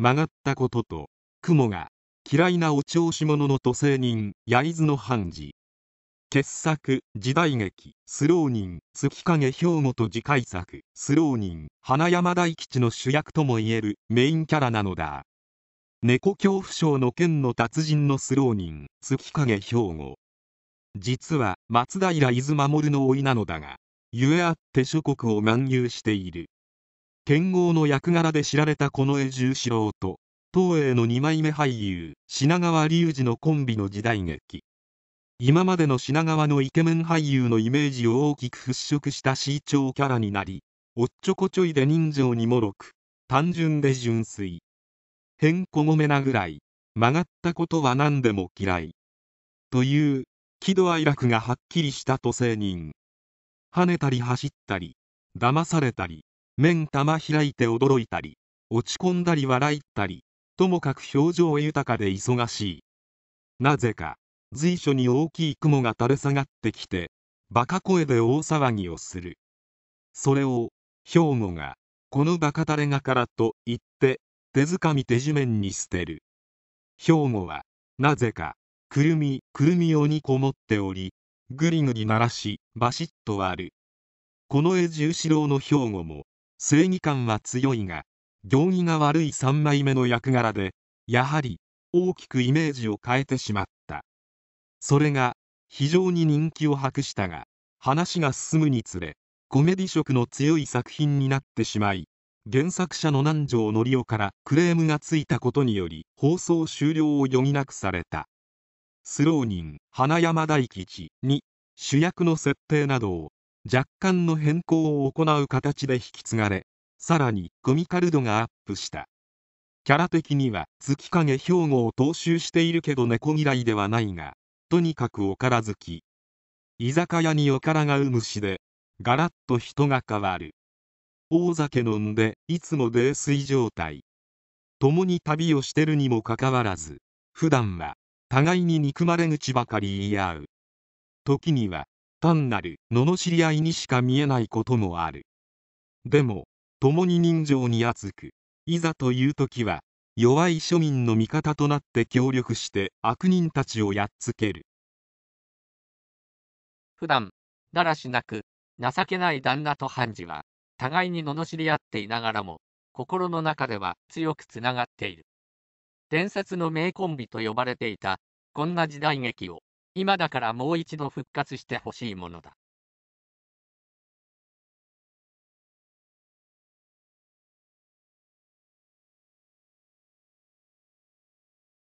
曲がったことと雲が嫌いなお調子者の都政人焼津の判事傑作時代劇スローニン月影兵庫と次回作スローニン花山大吉の主役ともいえるメインキャラなのだ猫恐怖症の剣の達人のスローニン月影兵庫実は松平伊豆守の甥なのだがゆえあって諸国を漫遊している剣豪の役柄で知られた近衛十四郎と東映の2枚目俳優品川隆二のコンビの時代劇今までの品川のイケメン俳優のイメージを大きく払拭した市長キャラになりおっちょこちょいで人情にもろく単純で純粋へんこごめなぐらい曲がったことは何でも嫌いという喜怒哀楽がはっきりした都政人跳ねたり走ったり騙されたり面玉開いて驚いたり落ち込んだり笑ったりともかく表情豊かで忙しいなぜか随所に大きい雲が垂れ下がってきてバカ声で大騒ぎをするそれを兵庫がこのバカ垂れがからと言って手づかみ手地面に捨てる兵庫はなぜかくるみくるみをにこもっておりぐりぐり鳴らしバシッと割るこの絵十四郎の兵庫も正義感は強いが行儀が悪い3枚目の役柄でやはり大きくイメージを変えてしまったそれが非常に人気を博したが話が進むにつれコメディ色の強い作品になってしまい原作者の南條則夫からクレームがついたことにより放送終了を余儀なくされたスローニン花山大吉に主役の設定などを若干の変更を行う形で引き継がれさらにミカル度がアップしたキャラ的には月影兵庫を踏襲しているけど猫嫌いではないがとにかくおから好き居酒屋におからがうむしでガラッと人が変わる大酒飲んでいつも泥酔状態共に旅をしてるにもかかわらず普段は互いに憎まれ口ばかり言い合う時には単なる罵り合いにしか見えないこともあるでも共に人情に厚くいざという時は弱い庶民の味方となって協力して悪人たちをやっつける普段だらしなく情けない旦那と判事は互いに罵り合っていながらも心の中では強くつながっている伝説の名コンビと呼ばれていたこんな時代劇を今だからもう一度復活してほしいものだ